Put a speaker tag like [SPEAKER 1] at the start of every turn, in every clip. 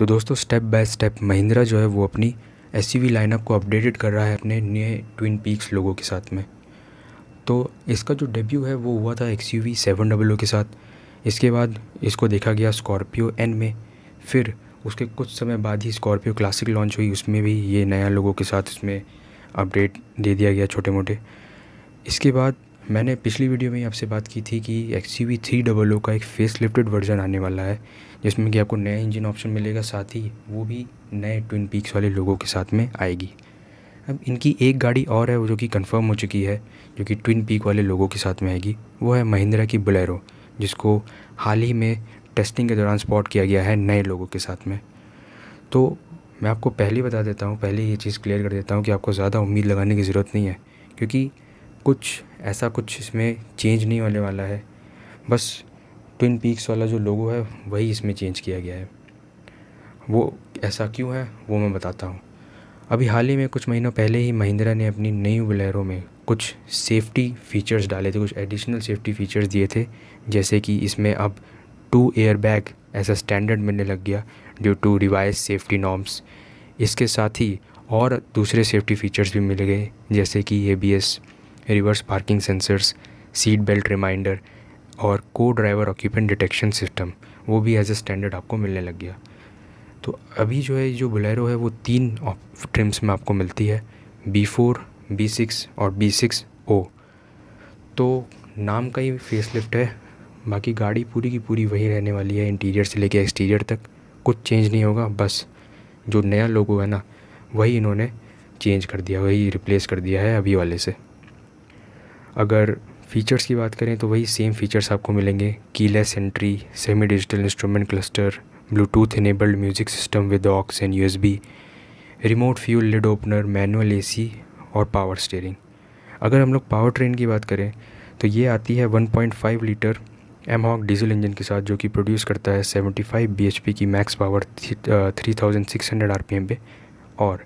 [SPEAKER 1] तो दोस्तों step by step Mahindra जो है वो अपनी एस लाइनअप को अपडेटेड कर रहा है अपने नए ट्विन पीक्स लोगों के साथ में तो इसका जो डेब्यू है वो हुआ था X U V seven W के साथ इसके बाद इसको देखा गया स्कॉर्पियो एन में फिर उसके कुछ समय बाद ही स्कॉर्पियो क्लासिक लॉन्च हुई उसमें भी ये नया लोगों के साथ इसमें अपडेट दे दिया गया छोटे मोटे इसके बाद मैंने पिछली वीडियो में आपसे बात की थी कि X U V three double O का एक फेस लिफ्टेड वर्जन आने वाला है जिसमें कि आपको नया इंजन ऑप्शन मिलेगा साथ ही वो भी नए ट्विन पीक्स वाले लोगों के साथ में आएगी अब इनकी एक गाड़ी और है वो जो कि कंफर्म हो चुकी है जो कि ट्विन पीक वाले लोगों के साथ में आएगी वो है महिंद्रा की बुलेरो जिसको हाल ही में टेस्टिंग के दौरान स्पॉट किया गया है नए लोगों के साथ में तो मैं आपको पहले बता देता हूँ पहले ये चीज़ क्लियर कर देता हूँ कि आपको ज़्यादा उम्मीद लगाने की ज़रूरत नहीं है क्योंकि कुछ ऐसा कुछ इसमें चेंज नहीं होने वाला है बस ट्विन पीक्स वाला जो लोगो है वही इसमें चेंज किया गया है वो ऐसा क्यों है वो मैं बताता हूँ अभी हाल ही में कुछ महीनों पहले ही महिंद्रा ने अपनी नई बुलेरो में कुछ सेफ्टी फीचर्स डाले थे कुछ एडिशनल सेफ्टी फीचर्स दिए थे जैसे कि इसमें अब टू एयर बैग ऐसा स्टैंडर्ड मिलने लग गया due to revise safety norms इसके साथ ही और दूसरे सेफ्टी फीचर्स भी मिल गए जैसे कि A B S reverse parking sensors seat belt reminder और co driver occupant detection system वो भी एज ए स्टैंडर्ड आपको मिलने लग गया तो अभी जो है जो बुलेरो है वो तीन ट्रिम्स में आपको मिलती है बी फोर बी सिक्स और बी सिक्स ओ तो नाम का ही फेस लिफ्ट है बाकी गाड़ी पूरी की पूरी वही रहने वाली है इंटीरियर से लेकर एक्सटीरियर तक कुछ चेंज नहीं होगा बस जो नया लोगो है ना वही इन्होंने चेंज कर दिया वही रिप्लेस कर दिया है अभी वाले से अगर फ़ीचर्स की बात करें तो वही सेम फ़ीचर्स आपको मिलेंगे keyless entry semi digital instrument cluster Bluetooth enabled music system with aux and U remote fuel lid opener manual AC और पावर स्टेयरिंग अगर हम लोग पावर ट्रेन की बात करें तो ये आती है 1.5 litre mHawk diesel engine के साथ जो कि प्रोड्यूस करता है 75 bhp की मैक्स पावर 3600 rpm पे और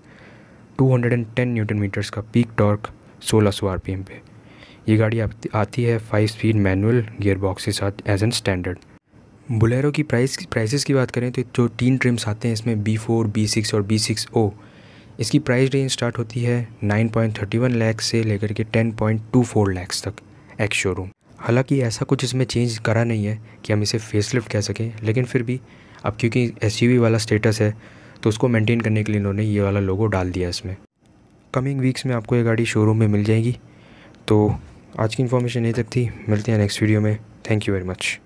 [SPEAKER 1] 210 न्यूटन मीटर्स का पीक टॉर्क 1600 rpm पे ये गाड़ी आती है five speed manual gear box के साथ एज एन स्टैंडर्ड बुलेरो की प्राइस प्राइसेस की बात करें तो जो तीन ट्रिम्स आते हैं इसमें बी फोर बी सिक्स और बी सिक्स ओ इसकी प्राइस रेंज स्टार्ट होती है nine point thirty one lakhs से लेकर के ten point two four lakhs तक एक्स शोरूम हालांकि ऐसा कुछ इसमें चेंज करा नहीं है कि हम इसे फेसलिफ्ट कह सकें लेकिन फिर भी अब क्योंकि एस वाला स्टेटस है तो उसको मेनटेन करने के लिए इन्होंने ये वाला लोगो डाल दिया इसमें कमिंग वीक्स में आपको ये गाड़ी शोरूम में मिल जाएगी तो आज की इन्फॉर्मेशन यही तक थी मिलते हैं नेक्स्ट वीडियो में थैंक यू वेरी मच